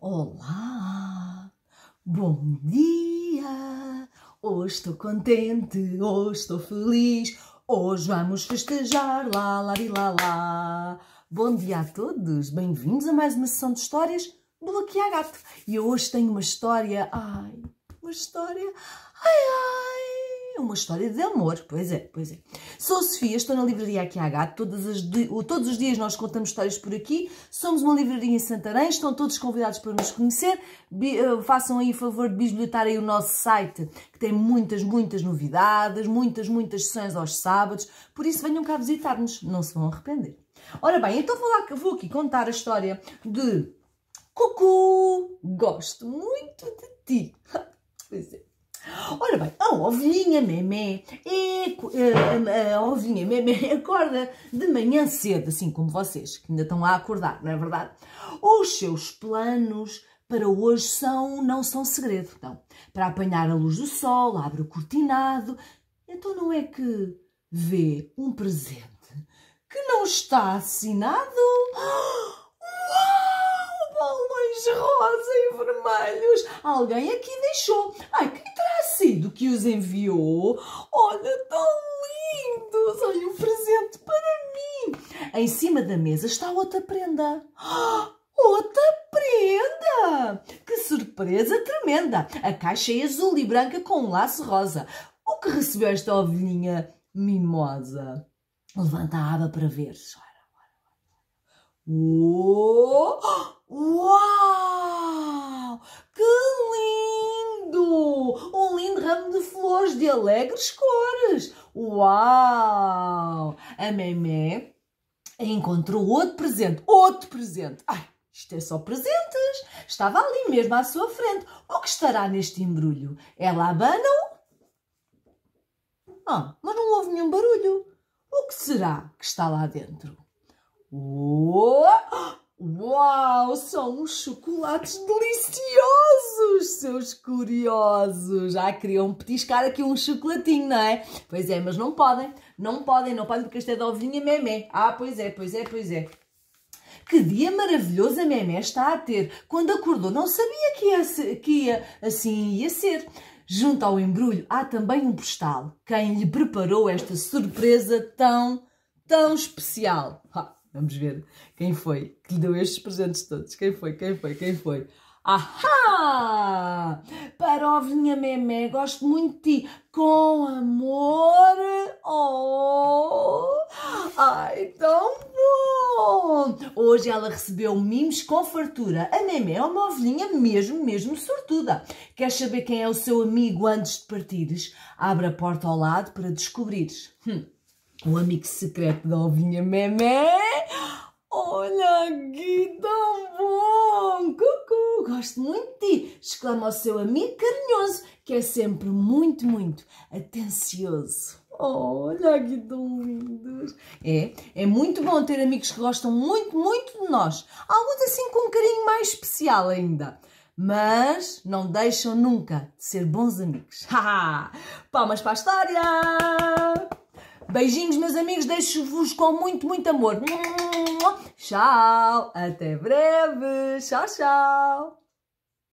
Olá, bom dia. Hoje estou contente, hoje estou feliz. Hoje vamos festejar, lá, lá, lá, lá. Bom dia a todos, bem-vindos a mais uma sessão de histórias do Aqui Gato. E hoje tenho uma história, ai, uma história, ai, ai, uma história de amor. Pois é, pois é. Sou Sofia, estou na livraria aqui à Gato. todos os dias nós contamos histórias por aqui. Somos uma livraria em Santarém. Estão todos convidados para nos conhecer. Eh, façam aí o favor de bisbilhotarem o nosso site, que tem muitas, muitas novidades, muitas, muitas sessões aos sábados. Por isso, venham cá visitar-nos. Não se vão arrepender. Ora bem, então vou, lá, vou aqui contar a história de Cucu. Gosto muito de ti. Pois é. Ora bem, a ovinha memé, é, a, eh, eh, a ovinha memé acorda de manhã cedo, assim como vocês, que ainda estão a acordar, não é verdade? Os seus planos para hoje são, não são segredo. Então, para apanhar a luz do sol, abre o cortinado. Então não é que vê um presente que não está assinado? Uau! Balões rosa e vermelhos! Alguém aqui deixou. Ai, que sido que os enviou. Olha, tão lindos! Olha, um presente para mim! Em cima da mesa está outra prenda. Outra prenda! Que surpresa tremenda! A caixa é azul e branca com um laço rosa. O que recebeu esta ovelhinha mimosa? Levanta a aba para ver. Oh! Uau! alegres cores. Uau! A Memé encontrou outro presente, outro presente. Ai, isto é só presentes. Estava ali mesmo à sua frente. O que estará neste embrulho? Ela abana-o. Ah, mas não houve nenhum barulho. O que será que está lá dentro? Oh! Uau, são uns chocolates deliciosos, seus curiosos! Já ah, queriam petiscar aqui um chocolatinho, não é? Pois é, mas não podem, não podem, não podem porque este é da ovinha memé. Ah, pois é, pois é, pois é. Que dia maravilhoso a Memé está a ter. Quando acordou, não sabia que ia, que ia assim ia ser. Junto ao embrulho há também um postal. Quem lhe preparou esta surpresa tão, tão especial? Ha. Vamos ver quem foi que lhe deu estes presentes todos. Quem foi, quem foi, quem foi? Ahá! Para Parovinha Memé, gosto muito de ti. Com amor. Oh! Ai, tão bom! Hoje ela recebeu mimos com fartura. A Memé é uma ovelhinha mesmo, mesmo sortuda. Queres saber quem é o seu amigo antes de partires? Abra a porta ao lado para descobrires. Hum o amigo secreto da ovinha Memé. Olha aqui, tão bom! Cucu, gosto muito de ti! Exclama o seu amigo carinhoso, que é sempre muito, muito atencioso. Olha aqui, tão lindos! É, é muito bom ter amigos que gostam muito, muito de nós. Alguns assim com um carinho mais especial ainda mas não deixam nunca de ser bons amigos. Palmas para a história! Beijinhos, meus amigos. Deixo-vos com muito, muito amor. Tchau. Até breve. Tchau, tchau.